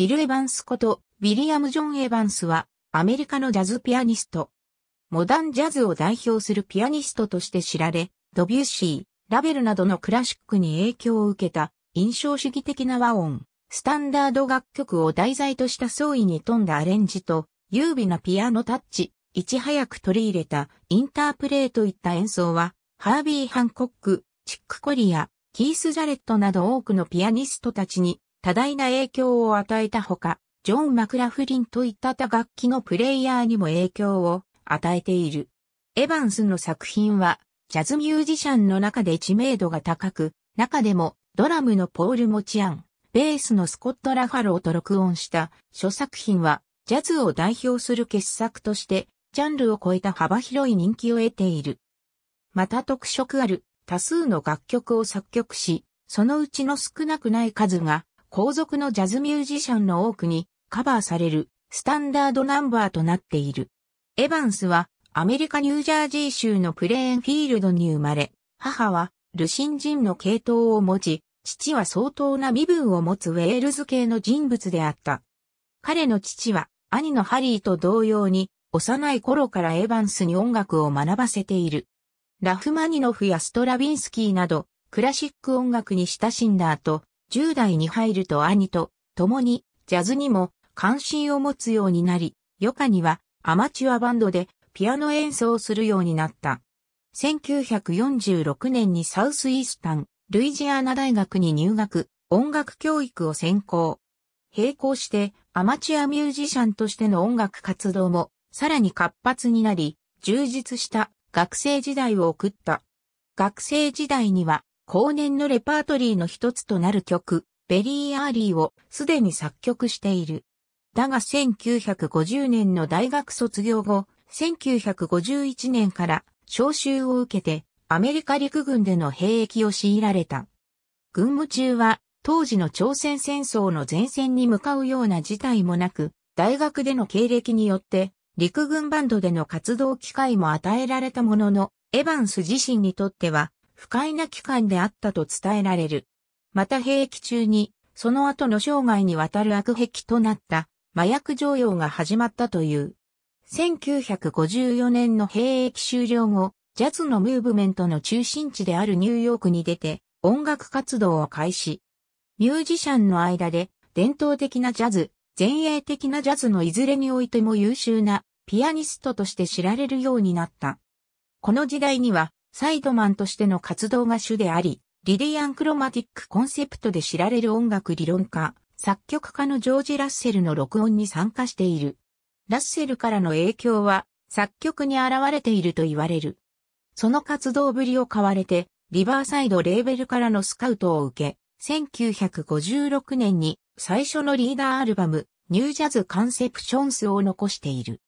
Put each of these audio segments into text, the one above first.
ビル・エヴァンスこと、ウィリアム・ジョン・エヴァンスは、アメリカのジャズピアニスト。モダンジャズを代表するピアニストとして知られ、ドビュッシー、ラベルなどのクラシックに影響を受けた、印象主義的な和音、スタンダード楽曲を題材とした創意に富んだアレンジと、優美なピアノタッチ、いち早く取り入れたインタープレーといった演奏は、ハービー・ハンコック、チック・コリア、キース・ジャレットなど多くのピアニストたちに多大な影響を与えたほか、ジョン・マクラフリンといった他楽器のプレイヤーにも影響を与えている。エヴァンスの作品は、ジャズミュージシャンの中で知名度が高く、中でもドラムのポール・モチアン、ベースのスコット・ラファローと録音した諸作品は、ジャズを代表する傑作として、ジャンルを超えた幅広い人気を得ている。また特色ある多数の楽曲を作曲し、そのうちの少なくない数が皇族のジャズミュージシャンの多くにカバーされるスタンダードナンバーとなっている。エバンスはアメリカニュージャージー州のプレーンフィールドに生まれ、母はルシン人の系統を持ち、父は相当な身分を持つウェールズ系の人物であった。彼の父は兄のハリーと同様に幼い頃からエヴァンスに音楽を学ばせている。ラフマニノフやストラビンスキーなどクラシック音楽に親しんだ後、10代に入ると兄と共にジャズにも関心を持つようになり、ヨカにはアマチュアバンドでピアノ演奏をするようになった。1946年にサウスイースタン、ルイジアナ大学に入学、音楽教育を専攻。並行してアマチュアミュージシャンとしての音楽活動もさらに活発になり、充実した学生時代を送った。学生時代には後年のレパートリーの一つとなる曲、ベリー・アーリーをすでに作曲している。だが1950年の大学卒業後、1951年から招集を受けてアメリカ陸軍での兵役を強いられた。軍務中は当時の朝鮮戦争の前線に向かうような事態もなく、大学での経歴によって陸軍バンドでの活動機会も与えられたものの、エヴァンス自身にとっては不快な期間であったと伝えられる。また兵役中に、その後の生涯にわたる悪癖となった麻薬常用が始まったという。1954年の兵役終了後、ジャズのムーブメントの中心地であるニューヨークに出て音楽活動を開始。ミュージシャンの間で伝統的なジャズ、前衛的なジャズのいずれにおいても優秀なピアニストとして知られるようになった。この時代にはサイドマンとしての活動が主であり、リディアン・クロマティックコンセプトで知られる音楽理論家、作曲家のジョージ・ラッセルの録音に参加している。ラッセルからの影響は作曲に現れていると言われる。その活動ぶりを買われて、リバーサイドレーベルからのスカウトを受け、1956年に最初のリーダーアルバム、ニュージャズ・カンセプションスを残している。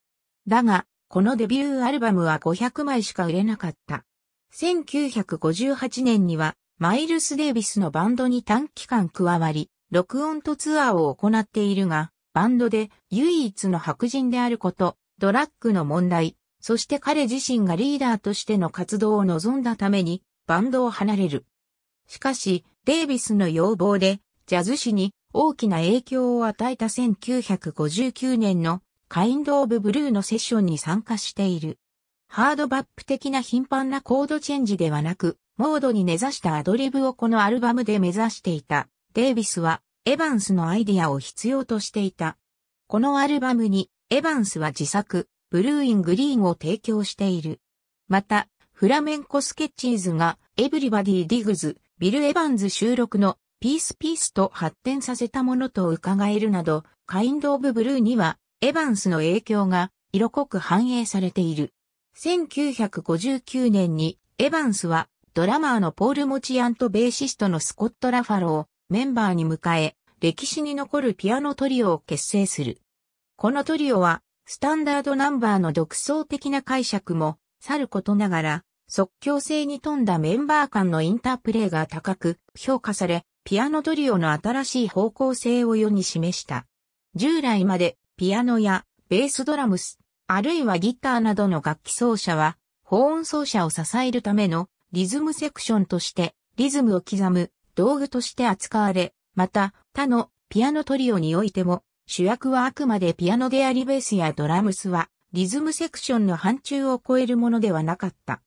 だが、このデビューアルバムは500枚しか売れなかった。1958年にはマイルス・デイビスのバンドに短期間加わり、録音とツアーを行っているが、バンドで唯一の白人であること、ドラッグの問題、そして彼自身がリーダーとしての活動を望んだために、バンドを離れる。しかし、デイビスの要望で、ジャズ史に大きな影響を与えた1959年のカインド・オブ・ブルーのセッションに参加している。ハードバップ的な頻繁なコードチェンジではなく、モードに根ざしたアドリブをこのアルバムで目指していた。デイビスは、エヴァンスのアイディアを必要としていた。このアルバムに、エヴァンスは自作、ブルーイングリーンを提供している。また、フラメンコスケッチーズが、エブリバディ・ディグズ、ビル・エヴァンズ収録の、ピース・ピースと発展させたものと伺えるなど、カインド・オブ・ブルーには、エヴァンスの影響が、色濃く反映されている。1959年にエヴァンスはドラマーのポール・モチアンとベーシストのスコット・ラファローをメンバーに迎え、歴史に残るピアノトリオを結成する。このトリオは、スタンダードナンバーの独創的な解釈も、さることながら、即興性に富んだメンバー間のインタープレイが高く評価され、ピアノトリオの新しい方向性を世に示した。従来まで、ピアノやベースドラムス、あるいはギターなどの楽器奏者は、保音奏者を支えるためのリズムセクションとしてリズムを刻む道具として扱われ、また他のピアノトリオにおいても主役はあくまでピアノでありベースやドラムスはリズムセクションの範疇を超えるものではなかった。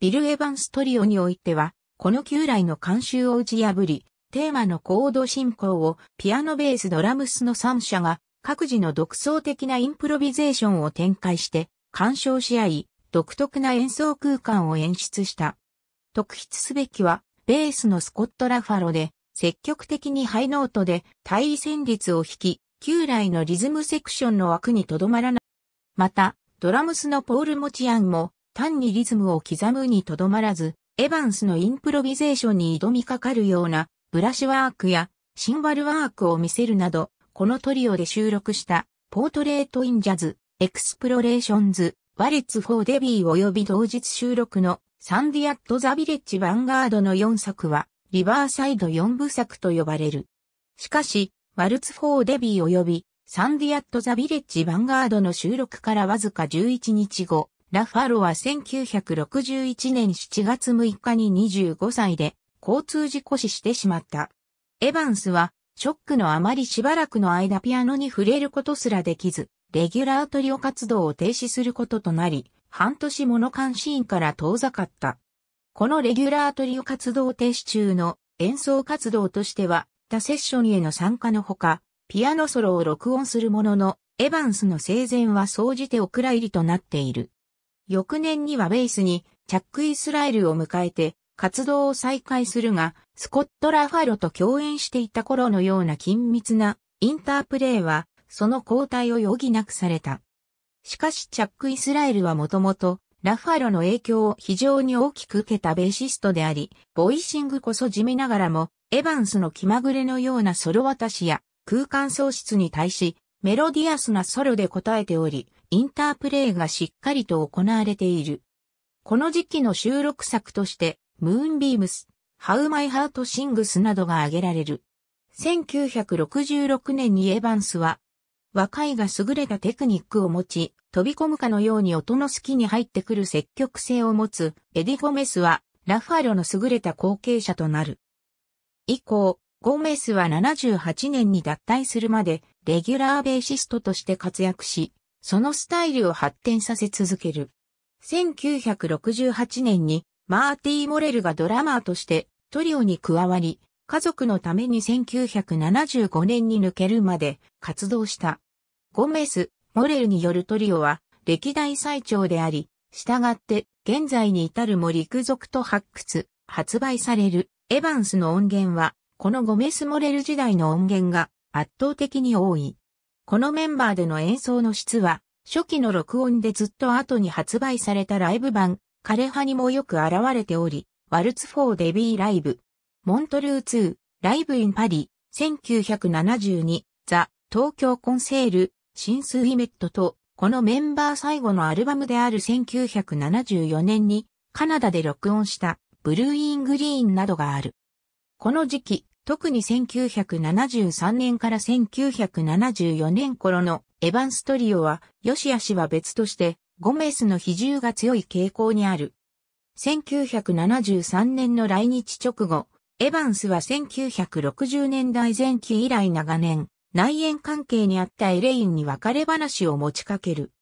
ビル・エヴァンストリオにおいては、この旧来の慣習を打ち破り、テーマのコード進行をピアノベースドラムスの3者が各自の独創的なインプロビゼーションを展開して、鑑賞し合い、独特な演奏空間を演出した。特筆すべきは、ベースのスコット・ラファロで、積極的にハイノートで対位旋律を弾き、旧来のリズムセクションの枠にとどまらない。また、ドラムスのポール・モチアンも、単にリズムを刻むにとどまらず、エヴァンスのインプロビゼーションに挑みかかるような、ブラシワークやシンバルワークを見せるなど、このトリオで収録したポートレート・イン・ジャズ、エクスプロレーションズ、ワルッツ・フォー・デビー及び同日収録のサンディアット・ザ・ビレッジ・ヴァンガードの4作はリバーサイド4部作と呼ばれる。しかし、ワルツ・フォー・デビー及びサンディアット・ザ・ビレッジ・ヴァンガードの収録からわずか11日後、ラファロは1961年7月6日に25歳で交通事故死してしまった。エヴァンスはショックのあまりしばらくの間ピアノに触れることすらできず、レギュラートリオ活動を停止することとなり、半年もの監視員から遠ざかった。このレギュラートリオ活動停止中の演奏活動としては、他セッションへの参加のほか、ピアノソロを録音するものの、エヴァンスの生前は総じてお蔵入りとなっている。翌年にはベースに、チャック・イスラエルを迎えて、活動を再開するが、スコット・ラファロと共演していた頃のような緊密なインタープレーは、その交代を余儀なくされた。しかしチャック・イスラエルはもともと、ラファロの影響を非常に大きく受けたベーシストであり、ボイシングこそ地味ながらも、エヴァンスの気まぐれのようなソロ渡しや空間喪失に対し、メロディアスなソロで応えており、インタープレイがしっかりと行われている。この時期の収録作として、ムーンビームス、ハウマイハートシングスなどが挙げられる。1966年にエヴァンスは、若いが優れたテクニックを持ち、飛び込むかのように音の隙に入ってくる積極性を持つエディ・ゴメスは、ラファロの優れた後継者となる。以降、ゴメスは78年に脱退するまで、レギュラーベーシストとして活躍し、そのスタイルを発展させ続ける。1968年にマーティー・モレルがドラマーとしてトリオに加わり、家族のために1975年に抜けるまで活動した。ゴメス・モレルによるトリオは歴代最長であり、従って現在に至るも陸続と発掘、発売されるエヴァンスの音源は、このゴメス・モレル時代の音源が圧倒的に多い。このメンバーでの演奏の質は、初期の録音でずっと後に発売されたライブ版枯葉にもよく現れており、ワルツ4デビーライブ、モントルー2、ライブインパリ、1972、ザ、東京コンセール、シン新ィメットと、このメンバー最後のアルバムである1974年に、カナダで録音した、ブルーイングリーンなどがある。この時期、特に1973年から1974年頃のエヴァンストリオは、よしあしは別として、ゴメスの比重が強い傾向にある。1973年の来日直後、エヴァンスは1960年代前期以来長年、内縁関係にあったエレインに別れ話を持ちかける。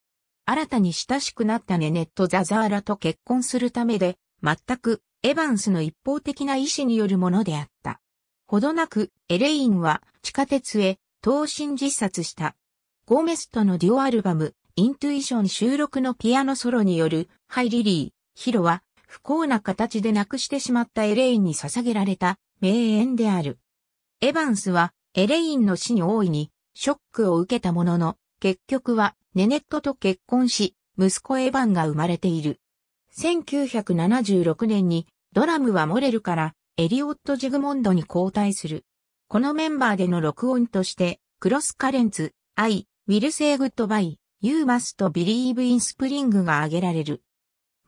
新たに親しくなったネネット・ザザーラと結婚するためで、全くエヴァンスの一方的な意思によるものであった。ほどなく、エレインは地下鉄へ、投身自殺した。ゴメスとのデュオアルバム、イントゥイション収録のピアノソロによる、ハイリリー、ヒロは、不幸な形で亡くしてしまったエレインに捧げられた名演である。エヴァンスは、エレインの死に大いに、ショックを受けたものの、結局は、ネネットと結婚し、息子エヴァンが生まれている。1976年に、ドラムはモレルから、エリオット・ジグモンドに交代する。このメンバーでの録音として、クロスカレンツ、アイ、ウィル・セイ・グッドバイ、You must believe in spring が挙げられる。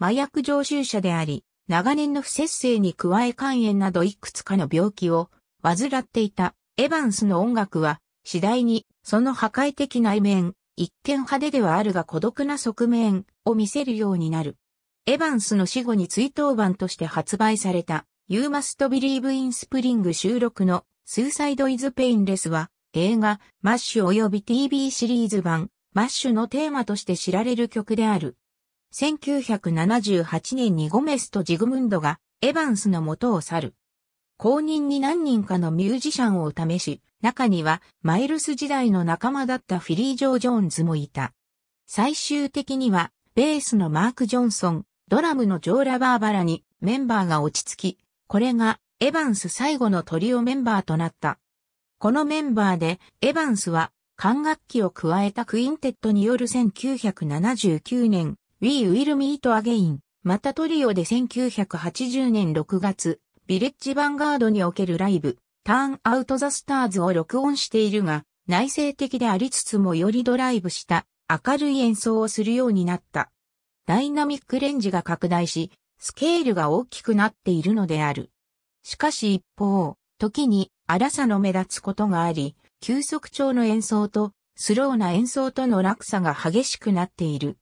麻薬常習者であり、長年の不節制に加え肝炎などいくつかの病気を患っていたエヴァンスの音楽は次第にその破壊的内面、一見派手ではあるが孤独な側面を見せるようになる。エヴァンスの死後に追悼版として発売された You Must Believe in Spring 収録の Suicide is Painless は映画マッシュ及び TV シリーズ版マッシュのテーマとして知られる曲である。1978年にゴメスとジグムンドがエヴァンスの元を去る。後任に何人かのミュージシャンを試し、中にはマイルス時代の仲間だったフィリー・ジョー・ジョーンズもいた。最終的には、ベースのマーク・ジョンソン、ドラムのジョー・ラバーバラにメンバーが落ち着き、これがエヴァンス最後のトリオメンバーとなった。このメンバーで、エヴァンスは管楽器を加えたクインテットによる1979年 We Will Meet Again またトリオで1980年6月ビレッジヴァンガードにおけるライブターンアウトザスターズを録音しているが内省的でありつつもよりドライブした明るい演奏をするようになった。ダイナミックレンジが拡大し、スケールが大きくなっているのである。しかし一方、時に荒さの目立つことがあり、急速調の演奏とスローな演奏との落差が激しくなっている。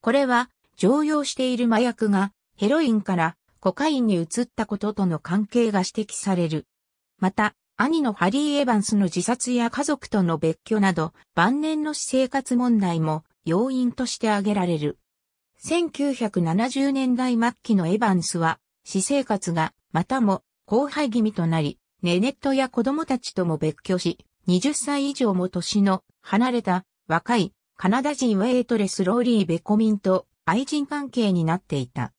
これは常用している麻薬がヘロインからコカインに移ったこととの関係が指摘される。また、兄のハリー・エヴァンスの自殺や家族との別居など、晩年の私生活問題も要因として挙げられる。1970年代末期のエヴァンスは、私生活がまたも後輩気味となり、ネネットや子供たちとも別居し、20歳以上も年の離れた若いカナダ人ウェイトレスローリー・ベコミンと愛人関係になっていた。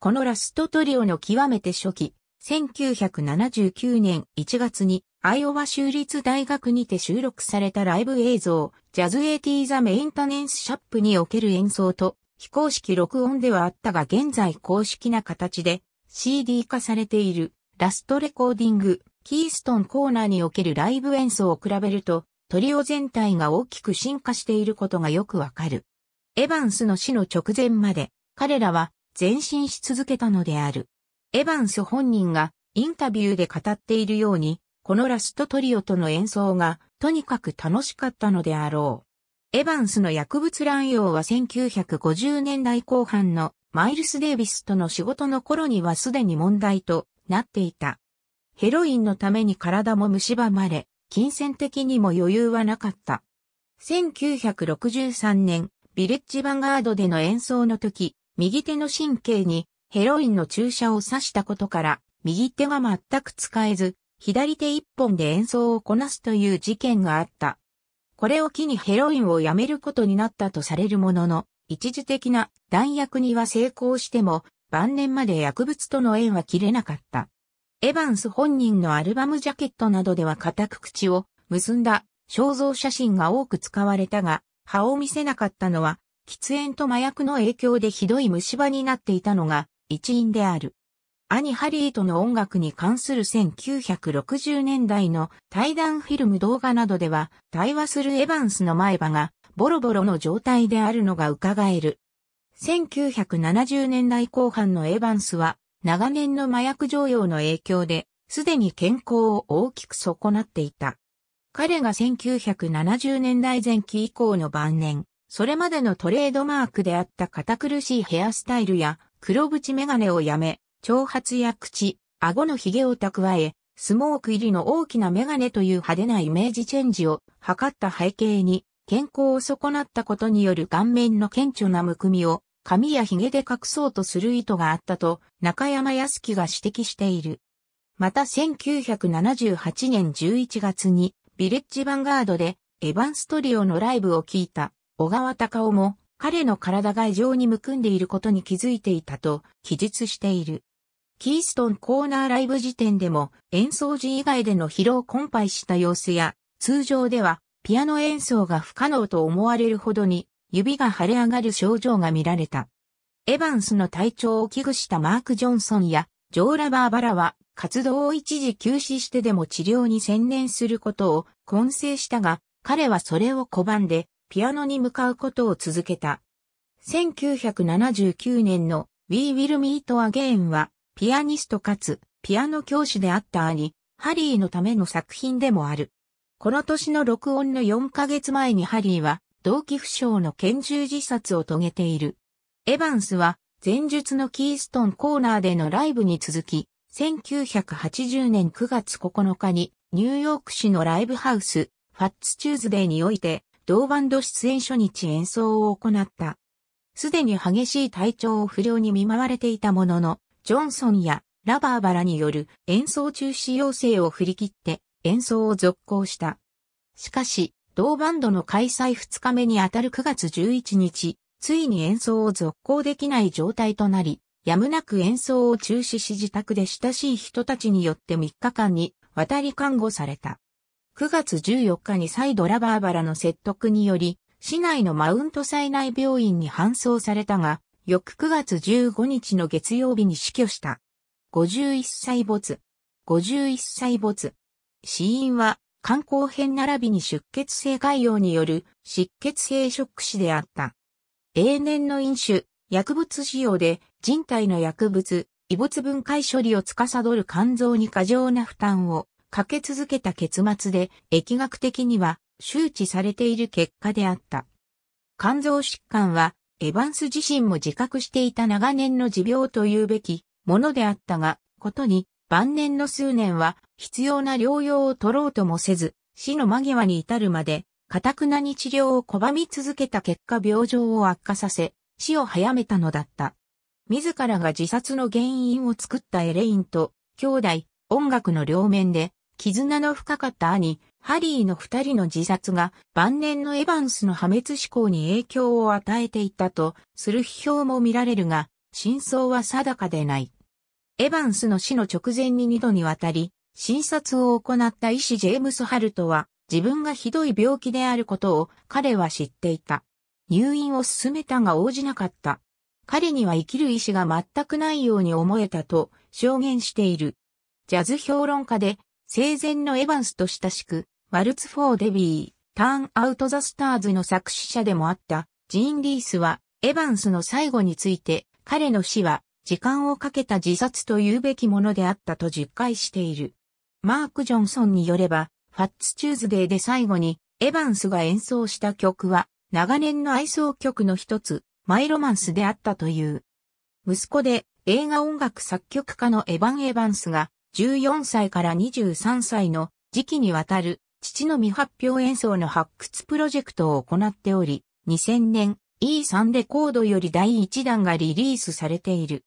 このラストトリオの極めて初期、1979年1月にアイオワ州立大学にて収録されたライブ映像、ジャズエイィーザ・メインタネンスシャップにおける演奏と非公式録音ではあったが現在公式な形で CD 化されているラストレコーディングキーストンコーナーにおけるライブ演奏を比べると、トリオ全体が大きく進化していることがよくわかる。エヴァンスの死の直前まで、彼らは前進し続けたのである。エヴァンス本人がインタビューで語っているように、このラストトリオとの演奏がとにかく楽しかったのであろう。エヴァンスの薬物乱用は1950年代後半のマイルス・デイビスとの仕事の頃にはすでに問題となっていた。ヘロインのために体も蝕まれ、金銭的にも余裕はなかった。1963年、ビレッジヴァンガードでの演奏の時、右手の神経にヘロインの注射を刺したことから、右手が全く使えず、左手一本で演奏をこなすという事件があった。これを機にヘロインをやめることになったとされるものの、一時的な弾薬には成功しても、晩年まで薬物との縁は切れなかった。エヴァンス本人のアルバムジャケットなどでは固く口を結んだ肖像写真が多く使われたが、歯を見せなかったのは、喫煙と麻薬の影響でひどい虫歯になっていたのが一因である。兄ハリーとの音楽に関する1960年代の対談フィルム動画などでは、対話するエヴァンスの前歯がボロボロの状態であるのが伺える。1970年代後半のエヴァンスは長年の麻薬常用の影響で、すでに健康を大きく損なっていた。彼が1970年代前期以降の晩年、それまでのトレードマークであった堅苦しいヘアスタイルや黒縁メガネをやめ、長髪や口、顎の髭を蓄え、スモーク入りの大きなメガネという派手なイメージチェンジを図った背景に、健康を損なったことによる顔面の顕著なむくみを髪や髭で隠そうとする意図があったと中山康樹が指摘している。また1978年11月にビレッジヴァンガードでエヴァンストリオのライブを聞いた小川隆夫も彼の体が異常にむくんでいることに気づいていたと記述している。キーストンコーナーライブ時点でも演奏時以外での疲労困憊した様子や通常ではピアノ演奏が不可能と思われるほどに指が腫れ上がる症状が見られた。エヴァンスの体調を危惧したマーク・ジョンソンやジョーラ・バーバラは活動を一時休止してでも治療に専念することを混成したが、彼はそれを拒んでピアノに向かうことを続けた。1979年の We Will Meet Again はピアニストかつピアノ教師であった兄、ハリーのための作品でもある。この年の録音の4ヶ月前にハリーは臓器不詳の拳銃自殺を遂げている。エヴァンスは前述のキーストンコーナーでのライブに続き、1980年9月9日にニューヨーク市のライブハウス、ファッツチューズデーにおいて、同バンド出演初日演奏を行った。すでに激しい体調を不良に見舞われていたものの、ジョンソンやラバーバラによる演奏中止要請を振り切って演奏を続行した。しかし、同バンドの開催2日目にあたる9月11日、ついに演奏を続行できない状態となり、やむなく演奏を中止し自宅で親しい人たちによって3日間に渡り看護された。9月14日に再度ラバーバラの説得により、市内のマウント災内病院に搬送されたが、翌9月15日の月曜日に死去した。51歳没。51歳没。死因は肝硬変並びに出血性潰瘍による失血性ショック死であった。永年の飲酒、薬物使用で人体の薬物、異物分解処理を司る肝臓に過剰な負担をかけ続けた結末で、疫学的には周知されている結果であった。肝臓疾患は、エヴァンス自身も自覚していた長年の持病というべきものであったが、ことに晩年の数年は必要な療養を取ろうともせず、死の間際に至るまで、かたくなに治療を拒み続けた結果病状を悪化させ、死を早めたのだった。自らが自殺の原因を作ったエレインと、兄弟、音楽の両面で、絆の深かった兄、ハリーの二人の自殺が晩年のエヴァンスの破滅思考に影響を与えていたとする批評も見られるが、真相は定かでない。エバンスの死の直前に二度にわたり、診察を行った医師ジェームス・ハルトは、自分がひどい病気であることを彼は知っていた。入院を勧めたが応じなかった。彼には生きる意志が全くないように思えたと証言している。ジャズ評論家で生前のエヴァンスと親しく、ワルツ・フォー・デビー、ターン・アウト・ザ・スターズの作詞者でもあったジーン・リースはエヴァンスの最後について彼の死は時間をかけた自殺と言うべきものであったと実戒している。マーク・ジョンソンによれば、ファッツ・チューズデーで最後に、エヴァンスが演奏した曲は、長年の愛想曲の一つ、マイロマンスであったという。息子で映画音楽作曲家のエヴァン・エヴァンスが、14歳から23歳の時期にわたる父の未発表演奏の発掘プロジェクトを行っており、2000年 E3 レコードより第1弾がリリースされている。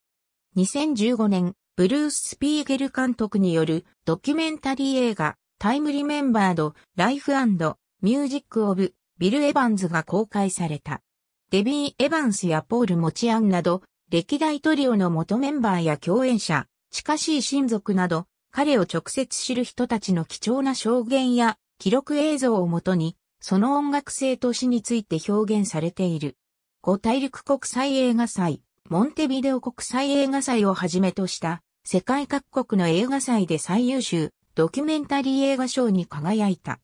2015年、ブルース・スピーゲル監督によるドキュメンタリー映画、タイムリメンバード、ライフミュージック・オブ、ビル・エヴァンズが公開された。デビー・エヴァンスやポール・モチアンなど、歴代トリオの元メンバーや共演者、近しい親族など、彼を直接知る人たちの貴重な証言や記録映像をもとに、その音楽性と詩について表現されている。五大陸国際映画祭、モンテビデオ国際映画祭をはじめとした世界各国の映画祭で最優秀ドキュメンタリー映画賞に輝いた。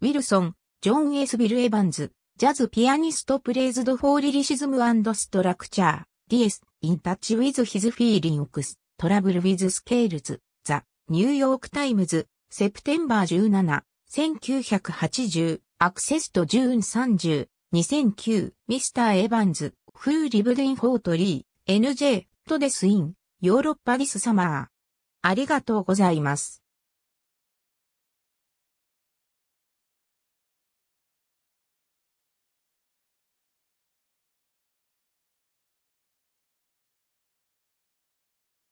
ウィルソン、ジョン・エスビル・エヴァンズ、ジャズ・ピアニスト・プレイズド・フォー・リリシズム・アンド・ストラクチャー、ディエス、インタッチ・ウィズ・ヒズ・フィーリンクス、トラブル・ウィズ・スケールズ、ザ・ニューヨーク・タイムズ、セプテンバー17、1980、アクセスト・ジューン30、2009、ミスター・エヴァンズ、フーリブデンフォートリー、NJ、トデスイン、ヨーロッパディスサマー。ありがとうございます。